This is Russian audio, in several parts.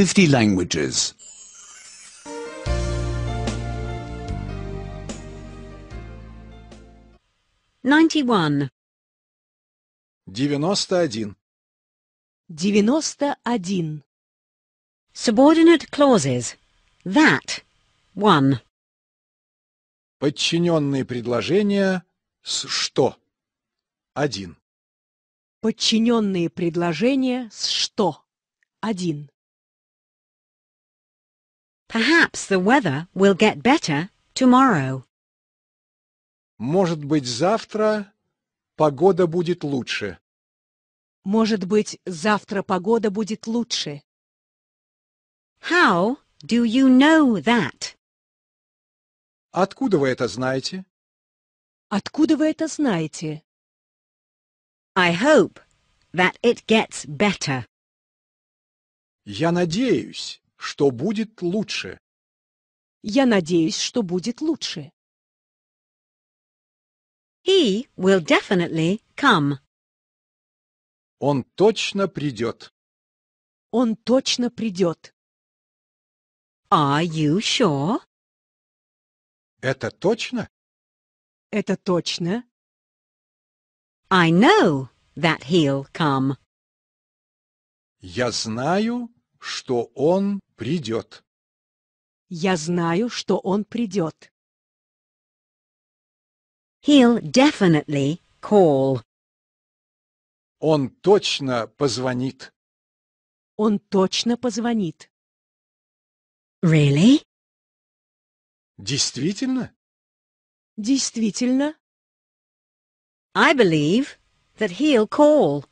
50 languages. Ninety-one. Subordinate clauses. That. One. Подчиненные предложения с что? Один. Подчиненные предложения с что? Один. Perhaps the weather will get better tomorrow. Может быть, завтра погода будет лучше. Может быть, завтра погода будет лучше. How do you know that? Откуда вы это знаете? Откуда вы это знаете? I hope that it gets better. Я надеюсь, что будет лучше. Я надеюсь, что будет лучше. He will definitely come. Он точно придет. Он точно придет. Are you sure? Это точно? Это точно. I know that he'll come. Я знаю, что он придет. Я знаю, что он придет. He'll definitely call. Он точно позвонит. Он точно позвонит. Really? Действительно? Действительно? I believe that he'll call.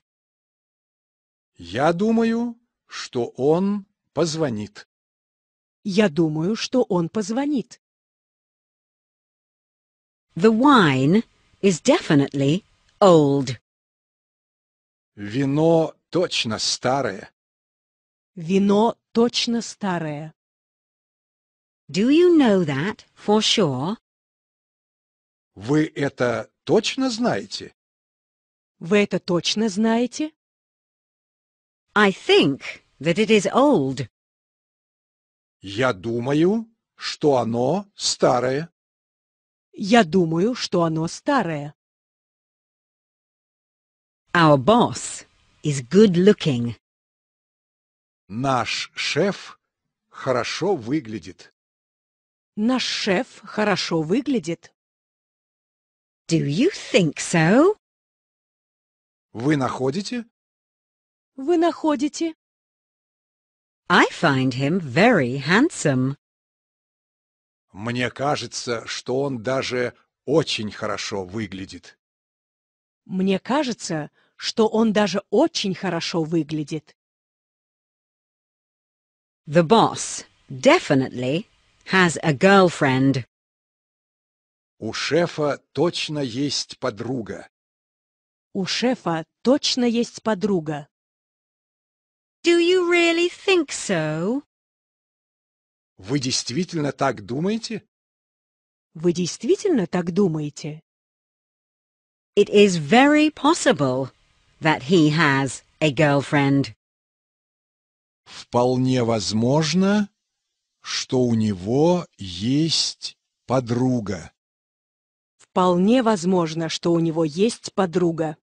Я думаю, что он позвонит. Я думаю, что он позвонит. The wine is definitely old. Вино точно старое. Вино точно старое. Do you know that for sure? Вы это точно знаете? Вы это точно знаете? I think that it is old. Я думаю, что оно старое. Я думаю, что оно старое. Our boss is good looking. Наш шеф хорошо выглядит. Наш шеф хорошо выглядит. Do you think so? Вы находите? вы находите? I find him very handsome. Мне кажется, что он даже очень хорошо выглядит. Мне кажется, что он даже очень хорошо выглядит. The boss definitely has a girlfriend. У шефа точно есть подруга. У шефа точно есть подруга. Do you really think so? Вы действительно так думаете? Вы действительно так думаете? It is very possible that he has a girlfriend. Вполне возможно, что у него есть подруга. Вполне возможно, что у него есть подруга.